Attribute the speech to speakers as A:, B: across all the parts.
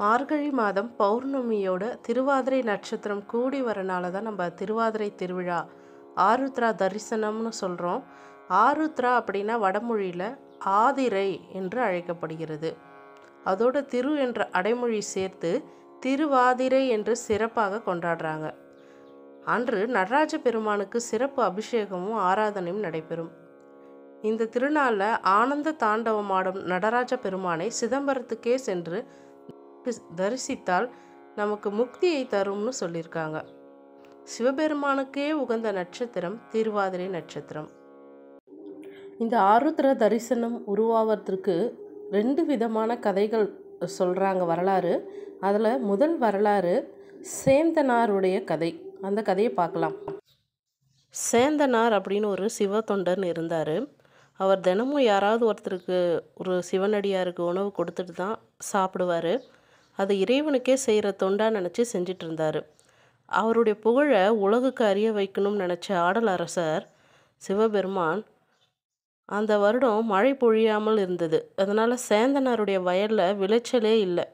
A: மார்கழி மாதம் பௌர்ணமியோட திருவாதிரை நட்சத்திரம் கூடி வரனால தான் நம்ம திருவாதிரை திருவிழா ஆருத்ரா தரிசனம்னு சொல்கிறோம் ஆருத்ரா அப்படின்னா வடமொழியில் ஆதிரை என்று அழைக்கப்படுகிறது அதோட திரு என்ற அடைமொழி சேர்த்து திருவாதிரை என்று சிறப்பாக கொண்டாடுறாங்க அன்று நடராஜ பெருமானுக்கு சிறப்பு அபிஷேகமும் ஆராதனையும் நடைபெறும் இந்த திருநாளில் ஆனந்த தாண்டவமாடும் நடராஜ பெருமானை சிதம்பரத்துக்கே சென்று தரிப்பு தரிசித்தால் நமக்கு முக்தியை தரும்னு சொல்லியிருக்காங்க சிவபெருமானுக்கே உகந்த நட்சத்திரம் திருவாதிரை நட்சத்திரம் இந்த ஆருத்ர தரிசனம் உருவாவதற்கு ரெண்டு விதமான கதைகள் சொல்கிறாங்க வரலாறு அதில் முதல் வரலாறு சேந்தனாருடைய கதை அந்த கதையை பார்க்கலாம் சேந்தனார் அப்படின்னு ஒரு சிவ தொண்டன் இருந்தார் அவர் தினமும் யாராவது ஒருத்தருக்கு ஒரு சிவனடியாருக்கு உணவு கொடுத்துட்டு தான் சாப்பிடுவார் அதை இறைவனுக்கே செய்கிற தொண்டாக நினச்சி செஞ்சிட்டு இருந்தார் அவருடைய புகழை உலகுக்கு அறிய வைக்கணும்னு நினச்ச ஆடல் அரசர் சிவபெருமான் அந்த வருடம் மழை பொழியாமல் இருந்தது அதனால் சேந்தனாருடைய வயலில் விளைச்சலே இல்லை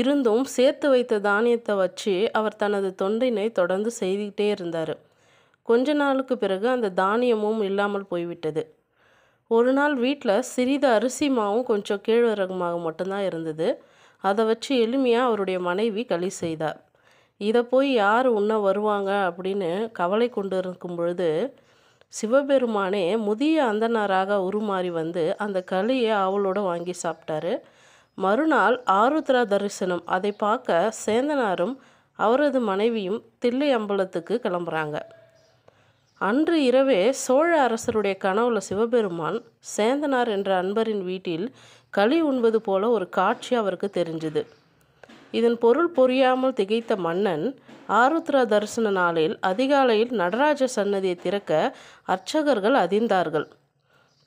A: இருந்தும் சேர்த்து வைத்த தானியத்தை வச்சு அவர் தனது தொண்டினை தொடர்ந்து செய்துக்கிட்டே இருந்தார் கொஞ்ச நாளுக்கு பிறகு அந்த தானியமும் இல்லாமல் போய்விட்டது ஒரு நாள் வீட்டில் சிறிது அரிசி மாவும் கொஞ்சம் கீழ்வரகுமாக மட்டும்தான் இருந்தது அதை வச்சு எளிமையாக அவருடைய மனைவி களி செய்தார் இதை போய் யார் உன்ன வருவாங்க அப்படின்னு கவலை கொண்டு இருக்கும் பொழுது சிவபெருமானே முதிய அந்தனாராக உருமாறி வந்து அந்த களியை அவளோட வாங்கி சாப்பிட்டாரு மறுநாள் ஆருத்ரா தரிசனம் அதை பார்க்க சேந்தனாரும் அவரது மனைவியும் தில்லை அம்பலத்துக்கு கிளம்புறாங்க அன்று இரவே சோழ அரசருடைய கனவுல சிவபெருமான் சேந்தனார் என்ற அன்பரின் வீட்டில் களி உண்பது போல ஒரு காட்சி அவருக்கு தெரிஞ்சது இதன் பொருள் புரியாமல் திகைத்த மன்னன் ஆருத்ரா தரிசன நாளில் அதிகாலையில் நடராஜ சன்னதியை திறக்க அர்ச்சகர்கள் அதிர்ந்தார்கள்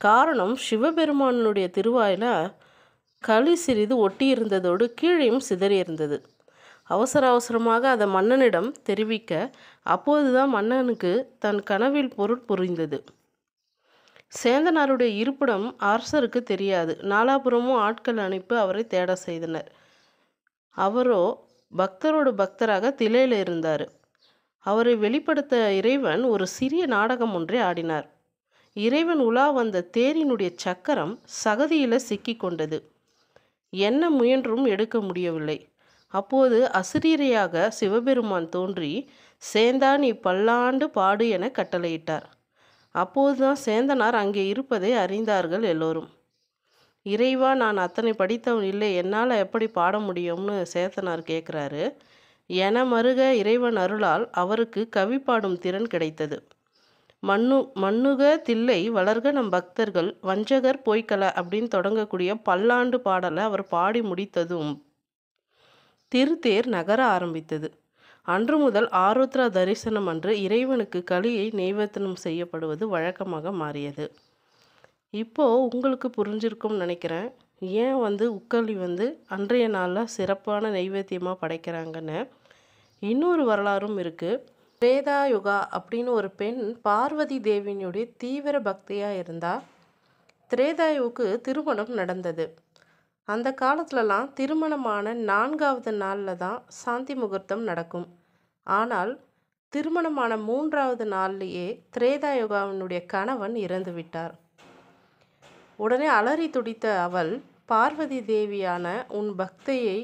A: காரணம் சிவபெருமானுடைய திருவாயில களி சிறிது ஒட்டியிருந்ததோடு கீழையும் சிதறியிருந்தது அவசர அவசரமாக அதை மன்னனிடம் தெரிவிக்க அப்போதுதான் மன்னனுக்கு தன் கனவில் பொருள் புரிந்தது சேந்தனாருடைய இருப்பிடம் அரசருக்கு தெரியாது நாலாபுரமும் ஆட்கள் அனுப்பி அவரை தேட செய்தனர் அவரோ பக்தரோடு பக்தராக திலையில் இருந்தார் அவரை வெளிப்படுத்த இறைவன் ஒரு சிறிய நாடகம் ஒன்றை ஆடினார் இறைவன் உலா வந்த தேரினுடைய சக்கரம் சகதியில் சிக்கி கொண்டது என்ன முயன்றும் எடுக்க முடியவில்லை அப்போது அசிரீரையாக சிவபெருமான் தோன்றி சேந்தா நீ பல்லாண்டு பாடு என கட்டளையிட்டார் அப்போதுதான் சேந்தனார் அங்கே இருப்பதை அறிந்தார்கள் எல்லோரும் இறைவா நான் அத்தனை படித்தவன் இல்லை என்னால் எப்படி பாட முடியும்னு சேந்தனார் கேட்குறாரு என மருக இறைவன் அருளால் அவருக்கு கவி பாடும் திறன் கிடைத்தது மண்ணு மண்ணுக தில்லை வளர்க நம் பக்தர்கள் வஞ்சகர் பொய்க்கலை அப்படின்னு தொடங்கக்கூடிய பல்லாண்டு பாடலை அவர் பாடி முடித்ததும் திருத்தேர் நகர ஆரம்பித்தது அன்று முதல் ஆருத்ரா தரிசனம் அன்று இறைவனுக்கு களியை நெய்வேத்தனம் செய்யப்படுவது வழக்கமாக மாறியது இப்போது உங்களுக்கு புரிஞ்சிருக்கும் நினைக்கிறேன் ஏன் வந்து உக்களி வந்து அன்றைய நாளில் சிறப்பான நெய்வேத்தியமாக படைக்கிறாங்கன்னு இன்னொரு வரலாறும் இருக்குது யுகா அப்படின்னு ஒரு பெண் பார்வதி தேவியினுடைய தீவிர பக்தியாக இருந்தால் திரேதாயுவுக்கு திருமணம் நடந்தது அந்த காலத்துலலாம் திருமணமான நான்காவது நாளில் தான் சாந்தி முகூர்த்தம் நடக்கும் ஆனால் திருமணமான மூன்றாவது நாள்லேயே திரேதா யோகாவினுடைய கணவன் இறந்து விட்டார் உடனே அலறி துடித்த அவள் பார்வதி தேவியான உன் பக்தையை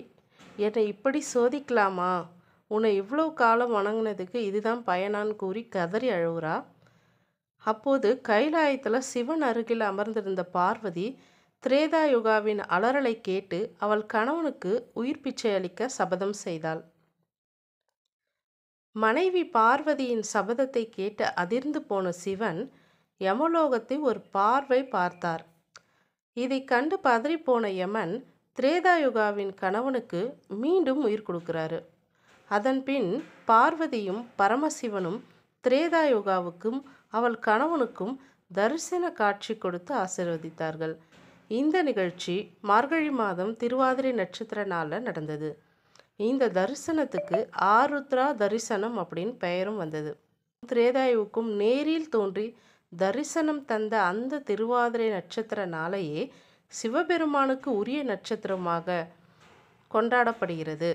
A: என்னை இப்படி சோதிக்கலாமா உன்னை இவ்வளோ காலம் வணங்கினதுக்கு இதுதான் பயனான்னு கூறி கதறி அழுவுறா அப்போது கைலாயத்தில் சிவன் அருகில் அமர்ந்திருந்த பார்வதி திரேதாயுகாவின் அலறலை கேட்டு அவள் கணவனுக்கு உயிர் பிச்சை அளிக்க சபதம் செய்தாள் மனைவி பார்வதியின் சபதத்தை கேட்டு அதிர்ந்து போன சிவன் யமலோகத்தை ஒரு பார்வை பார்த்தார் இதை கண்டு பதறிப்போன யமன் திரேதாயுகாவின் கணவனுக்கு மீண்டும் உயிர் கொடுக்கிறாரு அதன்பின் பார்வதியும் பரமசிவனும் திரேதாயுகாவுக்கும் அவள் கணவனுக்கும் தரிசன காட்சி கொடுத்து ஆசிர்வதித்தார்கள் இந்த நிகழ்ச்சி மார்கழி மாதம் திருவாதிரை நட்சத்திர நாளில் நடந்தது இந்த தரிசனத்துக்கு ஆருத்ரா தரிசனம் அப்படின்னு பெயரும் வந்தது திரேதாயுவுக்கும் நேரில் தோன்றி தரிசனம் தந்த அந்த திருவாதிரை நட்சத்திர நாளையே சிவபெருமானுக்கு உரிய நட்சத்திரமாக கொண்டாடப்படுகிறது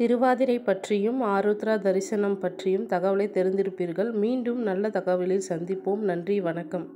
A: திருவாதிரை பற்றியும் ஆருத்ரா தரிசனம் பற்றியும் தகவலை தெரிந்திருப்பீர்கள் மீண்டும் நல்ல தகவலில் சந்திப்போம் நன்றி வணக்கம்